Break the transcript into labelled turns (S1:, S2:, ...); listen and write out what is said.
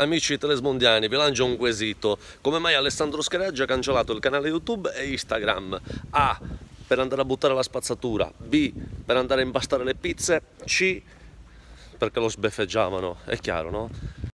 S1: Amici telesmondiani, vi lancio un quesito. Come mai Alessandro Scaraggia ha cancellato il canale YouTube e Instagram? A. Per andare a buttare la spazzatura. B. Per andare a impastare le pizze. C. Perché lo sbeffeggiavano. È chiaro, no?